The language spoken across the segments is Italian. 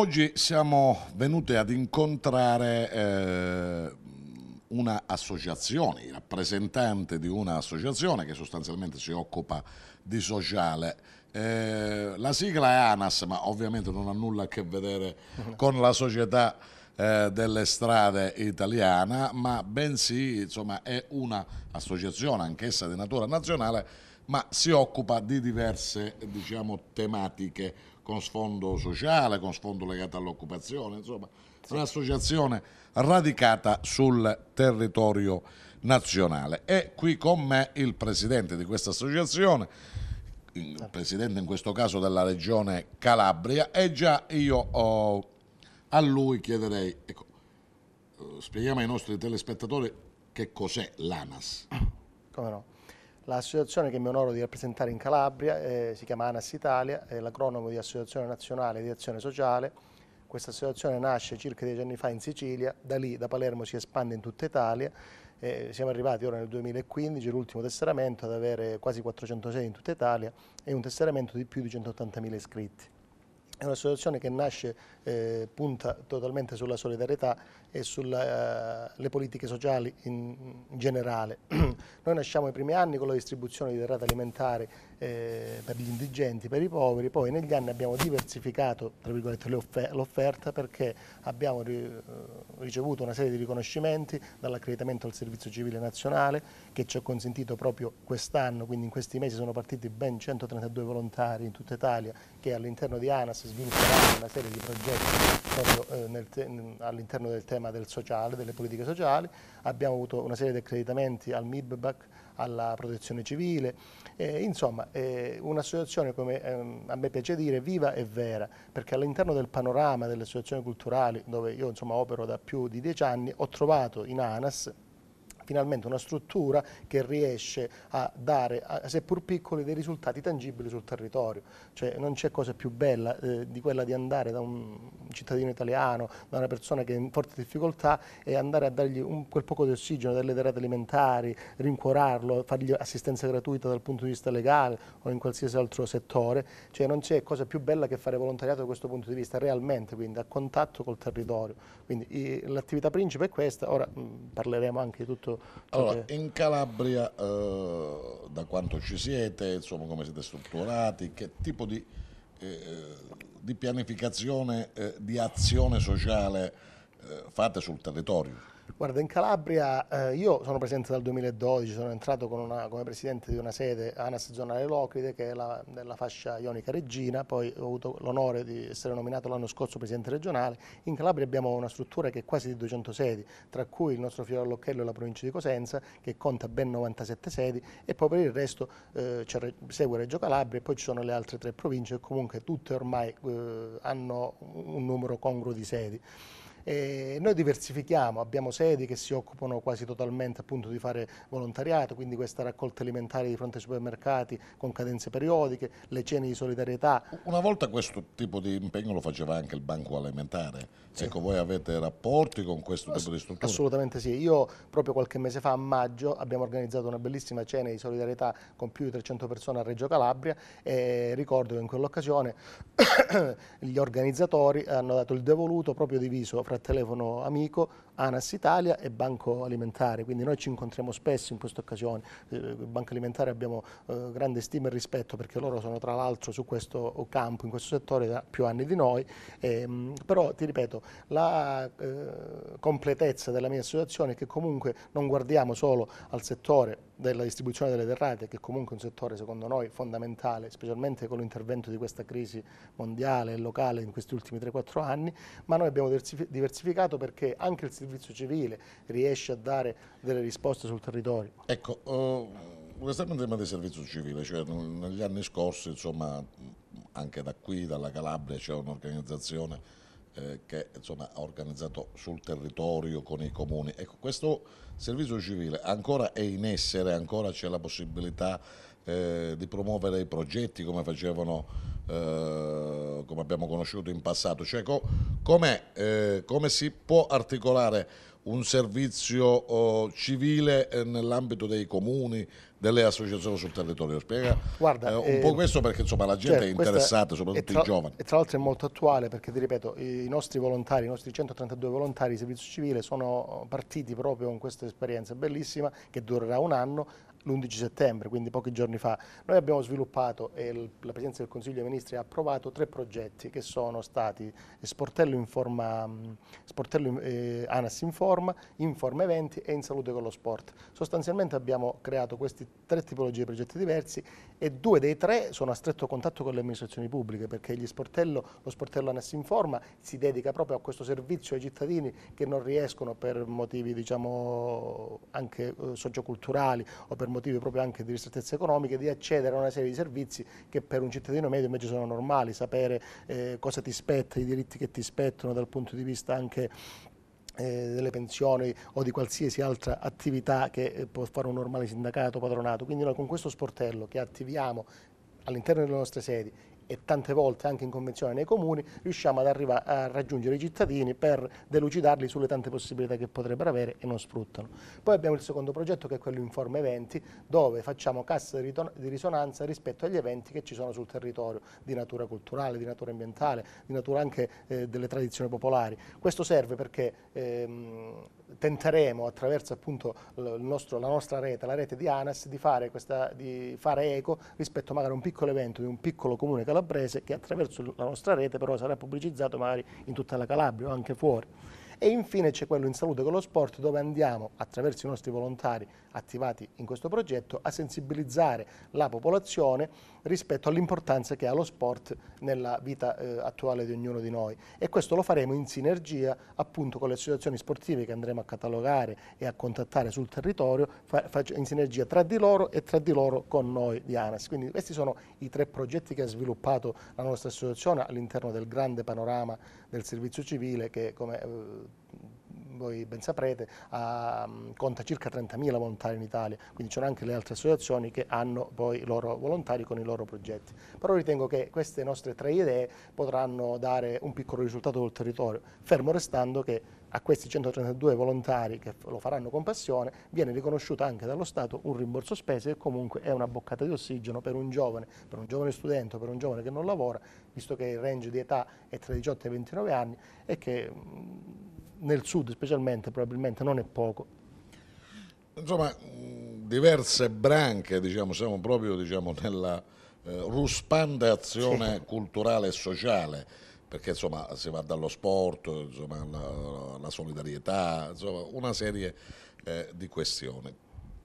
Oggi siamo venuti ad incontrare eh, un'associazione, il rappresentante di un'associazione che sostanzialmente si occupa di sociale. Eh, la sigla è ANAS, ma ovviamente non ha nulla a che vedere con la società eh, delle strade italiana, ma bensì insomma, è un'associazione anch'essa di natura nazionale ma si occupa di diverse diciamo, tematiche con sfondo sociale, con sfondo legato all'occupazione, insomma sì. un'associazione radicata sul territorio nazionale. E qui con me il presidente di questa associazione, il ah. presidente in questo caso della regione Calabria, e già io oh, a lui chiederei, ecco, eh, spieghiamo ai nostri telespettatori che cos'è l'ANAS. Come no? L'associazione che mi onoro di rappresentare in Calabria eh, si chiama ANAS Italia, è l'acronomo di Associazione Nazionale di Azione Sociale. Questa associazione nasce circa dieci anni fa in Sicilia, da lì, da Palermo, si espande in tutta Italia. Eh, siamo arrivati ora nel 2015, l'ultimo tesseramento, ad avere quasi 400 sedi in tutta Italia e un tesseramento di più di 180.000 iscritti. È un'associazione che nasce, eh, punta totalmente sulla solidarietà e sulle eh, uh, politiche sociali in, in generale. Noi nasciamo i primi anni con la distribuzione di derrate alimentari eh, per gli indigenti, per i poveri, poi negli anni abbiamo diversificato l'offerta perché abbiamo ri eh, ricevuto una serie di riconoscimenti dall'accreditamento al Servizio Civile Nazionale che ci ha consentito proprio quest'anno, quindi in questi mesi sono partiti ben 132 volontari in tutta Italia che all'interno di ANAS svilupperanno una serie di progetti eh, all'interno del tema del sociale, delle politiche sociali, abbiamo avuto una serie di accreditamenti al MIBBAC alla protezione civile, eh, insomma eh, un'associazione come ehm, a me piace dire viva e vera, perché all'interno del panorama delle associazioni culturali dove io insomma opero da più di dieci anni ho trovato in ANAS finalmente una struttura che riesce a dare, a, seppur piccoli, dei risultati tangibili sul territorio. Cioè, non c'è cosa più bella eh, di quella di andare da un cittadino italiano, da una persona che è in forte difficoltà e andare a dargli un, quel poco di ossigeno, delle derate alimentari, rincuorarlo, fargli assistenza gratuita dal punto di vista legale o in qualsiasi altro settore. Cioè, non c'è cosa più bella che fare volontariato da questo punto di vista, realmente, quindi a contatto col territorio. Quindi l'attività principe è questa, ora mh, parleremo anche di tutto cioè, allora, cioè. in Calabria, eh, da quanto ci siete, insomma, come siete strutturati, che tipo di, eh, di pianificazione eh, di azione sociale eh, fate sul territorio? Guarda, in Calabria eh, io sono presente dal 2012, sono entrato una, come presidente di una sede ANAS zonale Locride che è la, della fascia ionica Regina, poi ho avuto l'onore di essere nominato l'anno scorso presidente regionale. In Calabria abbiamo una struttura che è quasi di 200 sedi, tra cui il nostro fiore all'occhiello e la provincia di Cosenza che conta ben 97 sedi e poi per il resto eh, segue Reggio Calabria e poi ci sono le altre tre province che comunque tutte ormai eh, hanno un numero congruo di sedi. E noi diversifichiamo, abbiamo sedi che si occupano quasi totalmente appunto di fare volontariato, quindi questa raccolta alimentare di fronte ai supermercati con cadenze periodiche, le cene di solidarietà. Una volta questo tipo di impegno lo faceva anche il banco alimentare, sì. ecco voi avete rapporti con questo tipo di strutture? Assolutamente sì, io proprio qualche mese fa a maggio abbiamo organizzato una bellissima cena di solidarietà con più di 300 persone a Reggio Calabria e ricordo che in quell'occasione gli organizzatori hanno dato il devoluto proprio diviso fra telefono amico ANAS Italia e Banco Alimentare, quindi noi ci incontriamo spesso in questa occasione, eh, Banca Alimentare abbiamo eh, grande stima e rispetto perché loro sono tra l'altro su questo campo, in questo settore da più anni di noi, ehm, però ti ripeto la eh, completezza della mia associazione è che comunque non guardiamo solo al settore della distribuzione delle derrate, che è comunque un settore secondo noi fondamentale, specialmente con l'intervento di questa crisi mondiale e locale in questi ultimi 3-4 anni, ma noi abbiamo diversificato perché anche il servizio civile riesce a dare delle risposte sul territorio? Ecco, uh, eh, restiamo in tema di servizio civile, cioè negli anni scorsi insomma anche da qui, dalla Calabria c'è un'organizzazione eh, che insomma, ha organizzato sul territorio con i comuni. Ecco, questo servizio civile ancora è in essere, ancora c'è la possibilità eh, di promuovere i progetti come facevano, eh, come abbiamo conosciuto in passato, cioè co come, eh, come si può articolare un servizio oh, civile eh, nell'ambito dei comuni, delle associazioni sul territorio. Spiega Guarda, eh, un eh, po' questo perché insomma, la gente cioè, è interessata, soprattutto tra, i giovani. E tra l'altro è molto attuale perché, ti ripeto, i nostri volontari, i nostri 132 volontari di servizio civile sono partiti proprio con questa esperienza bellissima che durerà un anno l'11 settembre, quindi pochi giorni fa, noi abbiamo sviluppato e la Presidenza del Consiglio dei Ministri ha approvato tre progetti che sono stati Sportello, in forma, sportello eh, ANAS in forma, Informa Eventi e In Salute con lo Sport. Sostanzialmente abbiamo creato queste tre tipologie di progetti diversi e due dei tre sono a stretto contatto con le amministrazioni pubbliche perché sportello, lo Sportello ANAS in forma si dedica proprio a questo servizio ai cittadini che non riescono per motivi diciamo, anche eh, socioculturali o per per motivi proprio anche di ristrettezze economiche, di accedere a una serie di servizi che per un cittadino medio invece sono normali, sapere eh, cosa ti spetta, i diritti che ti spettano dal punto di vista anche eh, delle pensioni o di qualsiasi altra attività che eh, può fare un normale sindacato, padronato. Quindi noi con questo sportello che attiviamo all'interno delle nostre sedi e tante volte anche in convenzione nei comuni riusciamo ad arrivare a raggiungere i cittadini per delucidarli sulle tante possibilità che potrebbero avere e non sfruttano. Poi abbiamo il secondo progetto che è quello Informe Eventi dove facciamo cassa di, risonanza rispetto agli eventi che ci sono sul territorio di natura culturale, di natura ambientale, di natura anche eh, delle tradizioni popolari. Questo serve perché ehm, tenteremo attraverso appunto nostro, la nostra rete, la rete di ANAS, di fare, questa, di fare eco rispetto magari a un piccolo evento di un piccolo comune calabro calabrese che attraverso la nostra rete però sarà pubblicizzato magari in tutta la Calabria o anche fuori. E infine c'è quello in salute con lo sport dove andiamo attraverso i nostri volontari attivati in questo progetto a sensibilizzare la popolazione rispetto all'importanza che ha lo sport nella vita eh, attuale di ognuno di noi e questo lo faremo in sinergia appunto con le associazioni sportive che andremo a catalogare e a contattare sul territorio in sinergia tra di loro e tra di loro con noi di ANAS. Quindi questi sono i tre progetti che ha sviluppato la nostra associazione all'interno del grande panorama del servizio civile che come eh, voi ben saprete, ha, mm, conta circa 30.000 volontari in Italia, quindi ci sono anche le altre associazioni che hanno poi i loro volontari con i loro progetti. Però ritengo che queste nostre tre idee potranno dare un piccolo risultato sul territorio, fermo restando che a questi 132 volontari che lo faranno con passione viene riconosciuto anche dallo Stato un rimborso spese che comunque è una boccata di ossigeno per un giovane, per un giovane studente, per un giovane che non lavora, visto che il range di età è tra i 18 e i 29 anni e che mm, nel sud specialmente probabilmente non è poco. Insomma, diverse branche, diciamo, siamo proprio diciamo, nella eh, ruspanda azione sì. culturale e sociale, perché insomma, si va dallo sport, insomma, la, la, solidarietà, insomma, una serie eh, di questioni.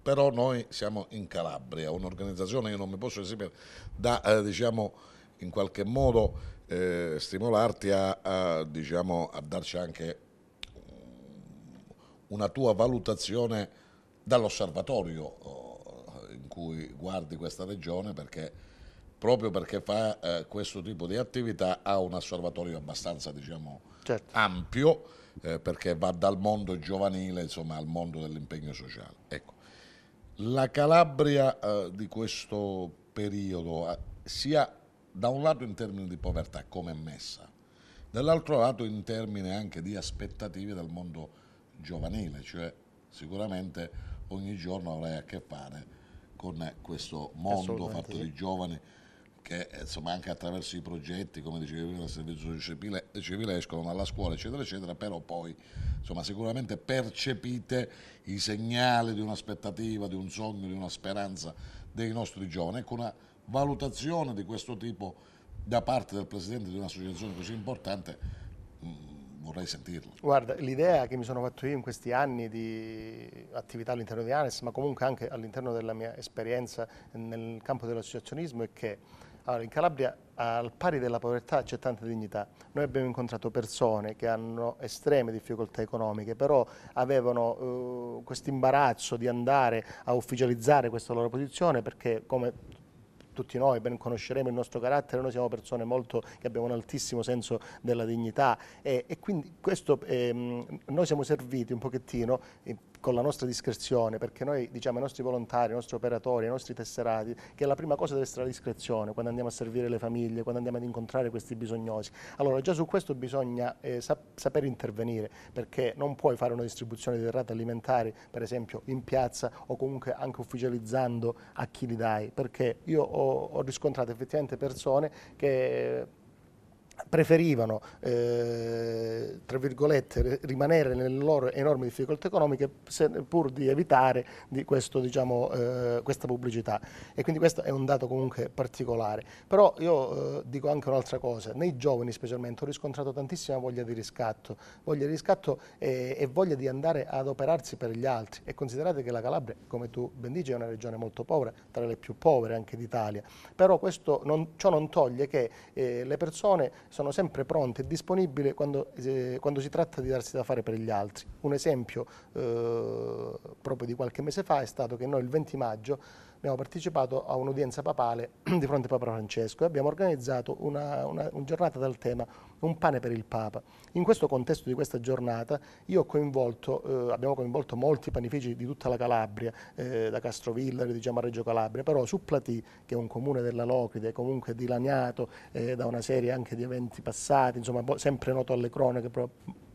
Però noi siamo in Calabria, un'organizzazione io non mi posso esimere, da, eh, diciamo, in qualche modo eh, stimolarti a, a, diciamo, a darci anche una tua valutazione dall'osservatorio oh, in cui guardi questa regione perché proprio perché fa eh, questo tipo di attività ha un osservatorio abbastanza diciamo, certo. ampio eh, perché va dal mondo giovanile insomma, al mondo dell'impegno sociale. Ecco. La Calabria eh, di questo periodo eh, sia da un lato in termini di povertà come è messa, dall'altro lato in termini anche di aspettative dal mondo giovanile, cioè sicuramente ogni giorno avrai a che fare con questo mondo fatto sì. di giovani che insomma anche attraverso i progetti, come dicevi prima, del servizio civile, civile, escono dalla scuola, eccetera, eccetera, però poi insomma sicuramente percepite i segnali di un'aspettativa, di un sogno, di una speranza dei nostri giovani. Ecco una valutazione di questo tipo da parte del presidente di un'associazione così importante mm, vorrei sentirlo. Guarda, l'idea che mi sono fatto io in questi anni di attività all'interno di ANES, ma comunque anche all'interno della mia esperienza nel campo dell'associazionismo, è che allora, in Calabria al pari della povertà c'è tanta dignità. Noi abbiamo incontrato persone che hanno estreme difficoltà economiche, però avevano eh, questo imbarazzo di andare a ufficializzare questa loro posizione perché come tutti noi ben conosceremo il nostro carattere, noi siamo persone molto, che abbiamo un altissimo senso della dignità e, e quindi questo, eh, noi siamo serviti un pochettino con la nostra discrezione, perché noi diciamo ai nostri volontari, ai nostri operatori, ai nostri tesserati, che la prima cosa deve essere la discrezione, quando andiamo a servire le famiglie, quando andiamo ad incontrare questi bisognosi. Allora già su questo bisogna eh, sap saper intervenire, perché non puoi fare una distribuzione di derrate alimentari, per esempio in piazza o comunque anche ufficializzando a chi li dai, perché io ho, ho riscontrato effettivamente persone che preferivano eh, tra virgolette, rimanere nelle loro enormi difficoltà economiche se, pur di evitare di questo, diciamo, eh, questa pubblicità e quindi questo è un dato comunque particolare. Però io eh, dico anche un'altra cosa, nei giovani specialmente ho riscontrato tantissima voglia di riscatto, voglia di riscatto e, e voglia di andare ad operarsi per gli altri e considerate che la Calabria, come tu ben dici, è una regione molto povera, tra le più povere anche d'Italia, però questo non, ciò non toglie che eh, le persone sono sempre pronte e disponibili quando, eh, quando, si tratta di darsi da fare per gli altri. Un esempio eh, proprio di qualche mese fa è stato che noi il 20 maggio abbiamo partecipato a un'udienza papale di fronte a Papa Francesco e abbiamo organizzato una, una, una, giornata dal tema Un pane per il Papa. In questo contesto di questa giornata coinvolto, eh, abbiamo coinvolto molti panifici di tutta la Calabria, eh, da Castrovilla diciamo, a Reggio Calabria, però su Platì, che è un comune della Locride, comunque dilaniato eh, da una serie anche di eventi passati, insomma sempre noto alle cronache,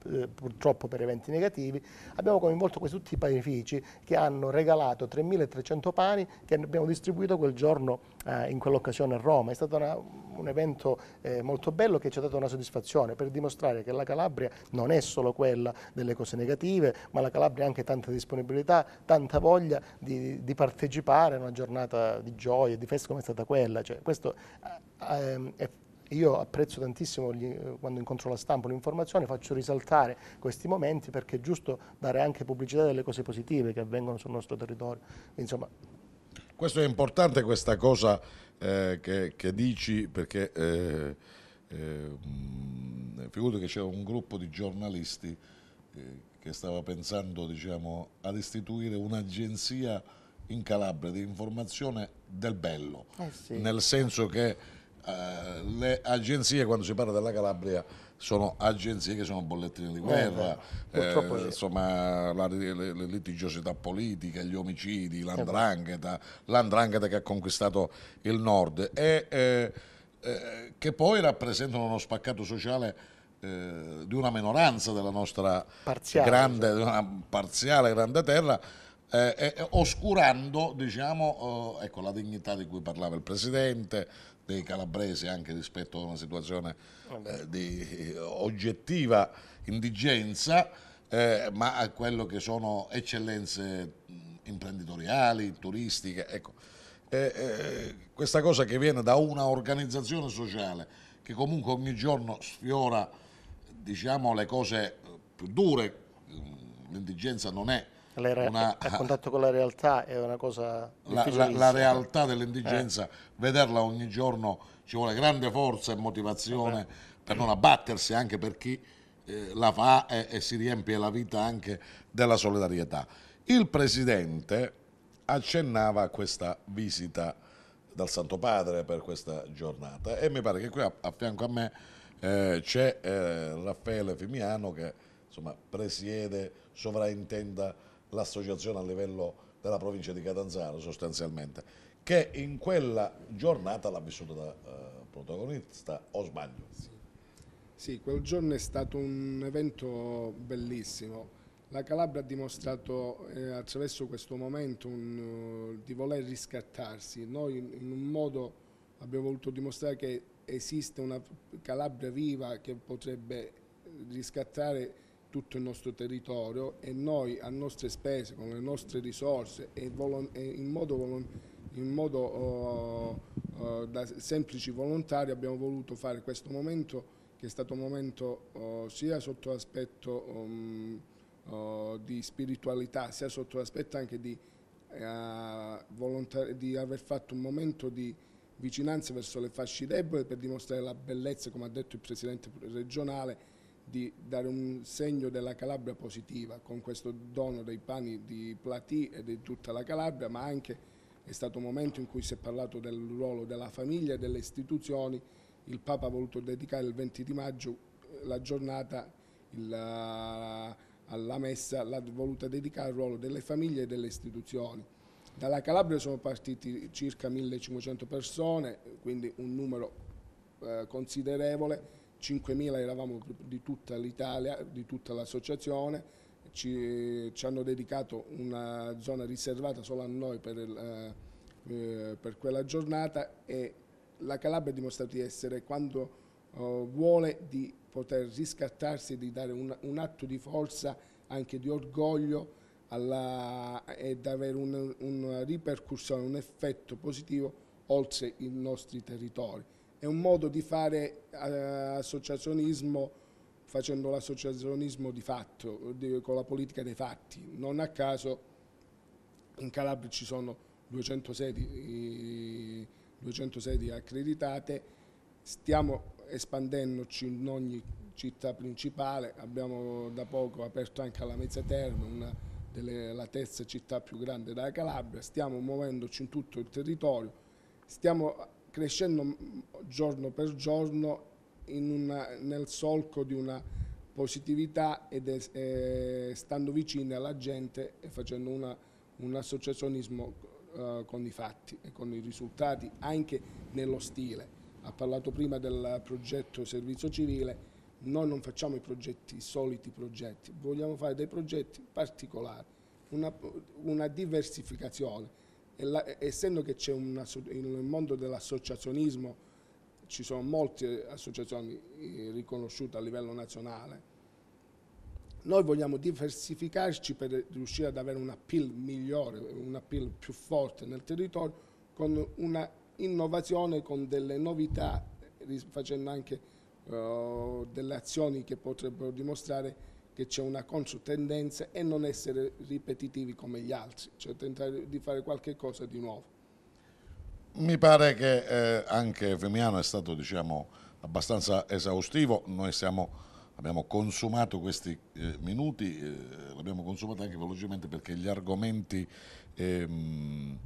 eh, purtroppo per eventi negativi, abbiamo coinvolto questi tutti i panifici che hanno regalato 3.300 pani che abbiamo distribuito quel giorno eh, in quell'occasione a Roma. È stato una, un evento eh, molto bello che ci ha dato una soddisfazione per dimostrare che la Calabria non è solo quella delle cose negative, ma la Calabria ha anche tanta disponibilità, tanta voglia di, di partecipare a una giornata di gioia, di festa come è stata quella. Cioè, questo eh, eh, è io apprezzo tantissimo gli, eh, quando incontro la stampa l'informazione, faccio risaltare questi momenti perché è giusto dare anche pubblicità delle cose positive che avvengono sul nostro territorio. Insomma. Questo è importante questa cosa eh, che, che, dici perché eh, eh, mm, figurati che c'è un gruppo di giornalisti eh, che stava pensando diciamo, ad istituire un'agenzia in Calabria di informazione del bello, eh sì. nel senso che eh, le agenzie quando si parla della Calabria sono agenzie che sono bollettini di eh, guerra, eh, eh, insomma la, le, le, litigiosità politica, gli omicidi, eh, l'andrangheta, l'andrangheta che ha conquistato il nord e che poi rappresentano uno spaccato sociale di una minoranza della nostra parziale, grande, cioè. parziale grande terra. Eh, eh, oscurando diciamo, eh, ecco, la dignità di cui parlava il Presidente, dei calabresi anche rispetto a una situazione eh, di eh, oggettiva indigenza, eh, ma a quello che sono eccellenze imprenditoriali, turistiche. Ecco. Eh, eh, questa cosa che viene da una organizzazione sociale che comunque ogni giorno sfiora diciamo, le cose eh, più dure, l'indigenza non è una, a eh, contatto con la realtà è una cosa la, la, la realtà dell'indigenza eh. vederla ogni giorno ci vuole grande forza e motivazione eh. per non abbattersi anche per chi eh, la fa e, e, si riempie la vita anche della solidarietà il presidente accennava a questa visita dal Santo Padre per questa giornata e mi pare che qui a, a fianco a me eh, c'è eh, Raffaele Fimiano che insomma presiede, sovraintenda l'associazione a livello della provincia di Catanzaro sostanzialmente, che in quella giornata l'ha vissuta da eh, protagonista, o sbaglio? Sì. sì, quel giorno è stato un evento bellissimo. La Calabria ha dimostrato eh, attraverso questo momento un, uh, di voler riscattarsi. Noi in, in, un modo abbiamo voluto dimostrare che esiste una Calabria viva che potrebbe riscattare tutto il nostro territorio e noi a nostre spese, con le nostre risorse e in modo, in modo oh, oh, da semplici volontari abbiamo voluto fare questo momento che è stato un momento oh, sia sotto l'aspetto um, oh, di spiritualità, sia sotto l'aspetto anche di, eh, di aver fatto un momento di vicinanza verso le fasci deboli per dimostrare la bellezza, come ha detto il Presidente regionale, di dare un segno della Calabria positiva con questo dono dei pani di Platì e di tutta la Calabria, ma anche è stato un momento in cui si è parlato del ruolo della famiglia e delle istituzioni. Il Papa ha voluto dedicare il 20 di maggio eh, la giornata il, eh, alla messa, l'ha voluta dedicare al ruolo delle famiglie e delle istituzioni. Dalla Calabria sono partiti circa 1500 persone, quindi un numero eh, considerevole 5.000 eravamo di tutta l'Italia, di tutta l'associazione, ci, ci, hanno dedicato una zona riservata solo a noi per, il, eh, eh per quella giornata e la Calabria ha dimostrato di essere quando eh, vuole di poter riscattarsi, e di dare un, un atto di forza, anche di orgoglio alla, ed avere una ripercussione, un effetto positivo oltre i nostri territori è un modo di fare eh, associazionismo facendo l'associazionismo di fatto, di, con la politica dei fatti. Non a caso in Calabria ci sono 200 sedi, 200 sedi accreditate, stiamo espandendoci in ogni città principale, abbiamo da poco aperto anche alla Mezza Terme, una delle, la terza città più grande della Calabria, stiamo muovendoci in tutto il territorio, stiamo crescendo giorno per giorno una, nel solco di una positività e eh, stando vicini alla gente e facendo una, un associazionismo eh, con i fatti e con i risultati anche nello stile. Ha parlato prima del progetto servizio civile, noi non facciamo i progetti, i soliti progetti, vogliamo fare dei progetti particolari, una, una diversificazione essendo che c'è nel mondo dell'associazionismo ci sono molte associazioni eh, riconosciute a livello nazionale, noi vogliamo diversificarci per riuscire ad avere un appeal migliore, un appeal più forte nel territorio con una innovazione, con delle novità, facendo anche uh, delle azioni che potrebbero dimostrare che c'è una controtendenza e non essere ripetitivi come gli altri, cioè tentare di fare qualche cosa di nuovo. Mi pare che eh, anche Femiano è stato diciamo, abbastanza esaustivo, noi siamo, abbiamo consumato questi eh, minuti, eh, l'abbiamo consumato anche velocemente perché gli argomenti ehm,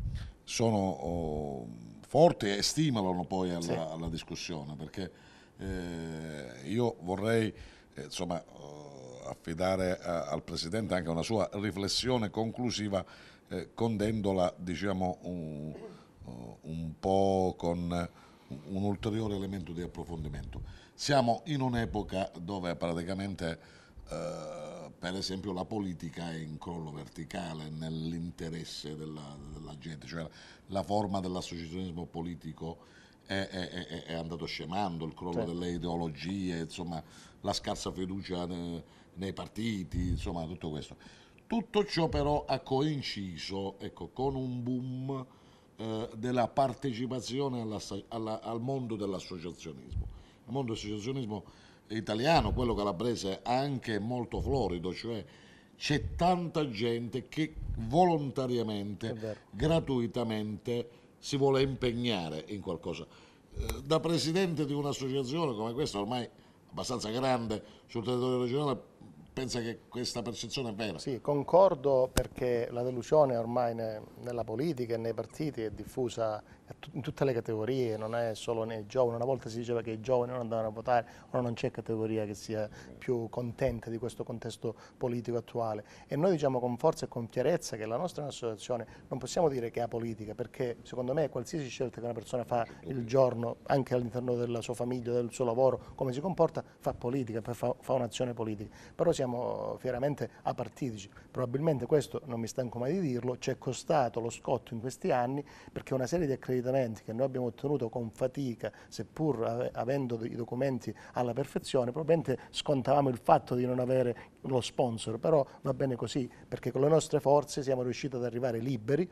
sono oh, forti e stimolano poi alla, sì. alla discussione, perché eh, io vorrei eh, insomma, oh, affidare a, eh, al Presidente anche una sua riflessione conclusiva eh, condendola diciamo, un, eh, un, po' con un ulteriore elemento di approfondimento. Siamo in un'epoca dove praticamente eh, per esempio la politica è in crollo verticale nell'interesse della, della, gente, cioè la forma dell'associazionismo politico è, è, è, andato scemando, il crollo certo. delle ideologie, insomma, la scarsa fiducia eh, nei partiti, insomma tutto questo. Tutto ciò però ha coinciso ecco, con un boom eh, della partecipazione alla, alla, al mondo dell'associazionismo. Il mondo dell'associazionismo italiano, quello calabrese, è anche molto florido, cioè c'è tanta gente che volontariamente, gratuitamente si vuole impegnare in qualcosa. Eh, da presidente di un'associazione come questa ormai abbastanza grande sul territorio regionale, pensa che questa percezione è vera? Sì, concordo perché la delusione ormai ne, nella politica e nei partiti è diffusa in tutte le categorie, non è solo nei giovani. Una volta si diceva che i giovani non andavano a votare, ora non c'è categoria che sia più contenta di questo contesto politico attuale. E noi diciamo con forza e con chiarezza che la nostra è un'associazione, non possiamo dire che è apolitica, perché secondo me qualsiasi scelta che una persona fa il giorno, anche all'interno della sua famiglia, del suo lavoro, come si comporta, fa politica, fa, fa un'azione politica. Però siamo fieramente apartitici. Probabilmente questo, non mi stanco mai di dirlo, ci è costato lo scotto in questi anni perché una serie di accreditazioni risalenti che noi abbiamo ottenuto con fatica, seppur avendo i documenti alla perfezione, probabilmente scontavamo il fatto di non avere lo sponsor, però va bene così perché con le nostre forze siamo riusciti ad arrivare liberi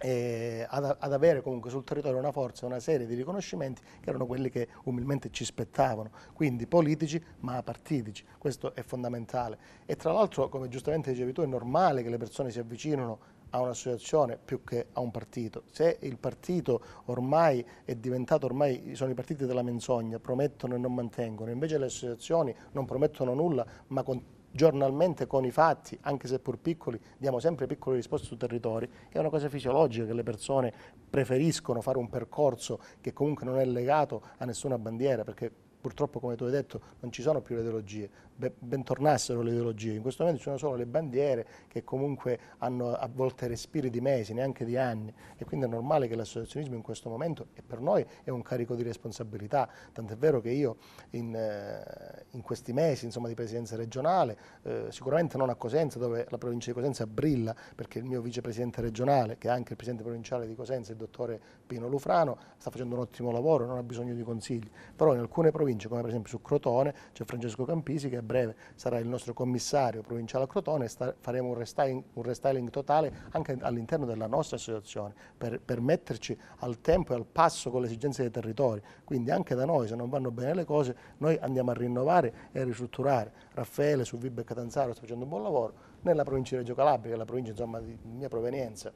eh, ad, ad, avere comunque sul territorio una forza, una serie di riconoscimenti che erano quelli che umilmente ci spettavano, quindi politici ma partitici, questo è fondamentale. E tra l'altro, come giustamente dicevi tu, è normale che le persone si avvicinino a un'associazione più che a un partito. Se il partito ormai è diventato, ormai sono i partiti della menzogna, promettono e non mantengono, invece le associazioni non promettono nulla ma con, giornalmente con i fatti, anche se pur piccoli, diamo sempre piccole risposte su territori, è una cosa fisiologica che le persone preferiscono fare un percorso che comunque non è legato a nessuna bandiera, perché purtroppo come tu hai detto non ci sono più le ideologie, bentornassero le ideologie, in questo momento ci sono solo le bandiere che comunque hanno a volte respiri di mesi, neanche di anni e quindi è normale che l'associazionismo in questo momento e per noi è un carico di responsabilità, tant'è vero che io in, eh, in questi mesi insomma, di presidenza regionale, eh, sicuramente non a Cosenza dove la provincia di Cosenza brilla perché il mio vicepresidente regionale che è anche il presidente provinciale di Cosenza, il dottore Pino Lufrano, sta facendo un ottimo lavoro, non ha bisogno di consigli, però in alcune province province, come per esempio su Crotone c'è Francesco Campisi che a breve sarà il nostro commissario provinciale a Crotone e faremo un restyling, un restyling, totale anche all'interno della nostra associazione per, per metterci al tempo e al passo con le esigenze dei territori. Quindi anche da noi, se non vanno bene le cose, noi andiamo a rinnovare e a ristrutturare. Raffaele su Vibe e Catanzaro sta facendo un buon lavoro, nella provincia di Reggio Calabria, che è la provincia insomma, di mia provenienza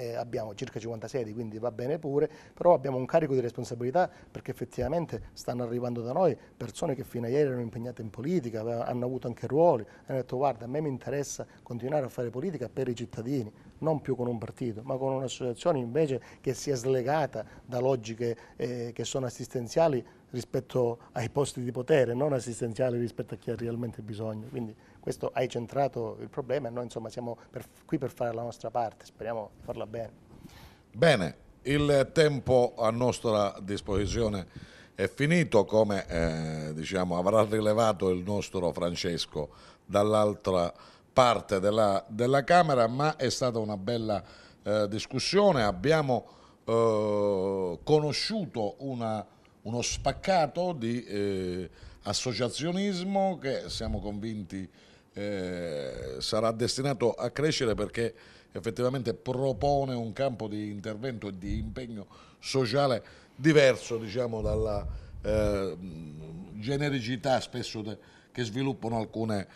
eh, abbiamo circa 50 sedi, quindi va bene pure, però abbiamo un carico di responsabilità perché effettivamente stanno arrivando da noi persone che fino a ieri erano impegnate in politica, avevano, hanno avuto anche ruoli, hanno detto guarda a me mi interessa continuare a fare politica per i cittadini, non più con un partito, ma con un'associazione invece che sia slegata da logiche eh, che sono assistenziali rispetto ai posti di potere, non assistenziali rispetto a chi ha realmente bisogno. Quindi, questo hai centrato il problema e noi insomma siamo per, qui per fare la nostra parte, speriamo di farla bene. Bene, il tempo a nostra disposizione è finito come eh, diciamo, avrà rilevato il nostro Francesco dall'altra parte della, della, Camera, ma è stata una bella eh, discussione, abbiamo eh, conosciuto una, uno spaccato di eh, associazionismo che siamo convinti eh, sarà destinato a crescere perché effettivamente propone un campo di intervento e di impegno sociale diverso diciamo, dalla eh, genericità spesso de, che sviluppano alcune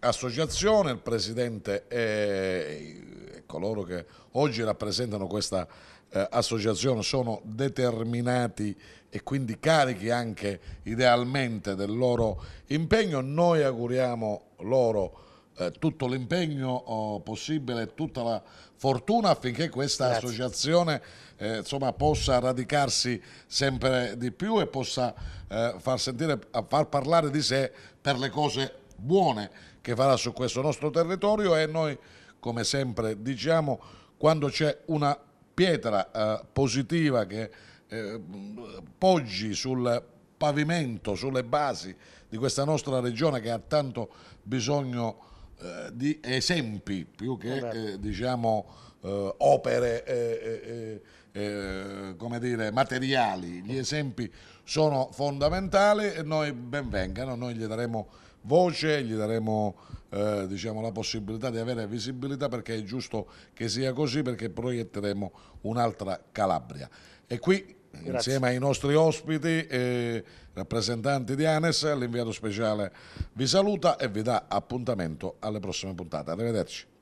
associazioni. Il Presidente e, e coloro che oggi rappresentano questa eh, associazione sono determinati e quindi carichi anche idealmente del loro impegno. Noi auguriamo loro eh, tutto l'impegno oh, possibile e tutta la fortuna affinché questa Grazie. associazione eh, insomma, possa radicarsi sempre di più e possa eh, far, sentire, far parlare di sé per le cose buone che farà su questo nostro territorio e noi come sempre diciamo quando c'è una pietra eh, positiva che eh, poggi sul pavimento, sulle basi di questa nostra regione che ha tanto bisogno eh, di esempi più che eh, diciamo, eh, opere eh, dire, materiali. Gli esempi sono fondamentali e noi benvengano, noi gli daremo voce, gli daremo eh, diciamo, la possibilità di avere visibilità perché è giusto che sia così perché proietteremo un'altra Calabria. E qui Grazie. insieme ai nostri ospiti e rappresentanti di Anes l'inviato speciale vi saluta e vi dà appuntamento alle prossime puntate. Arrivederci.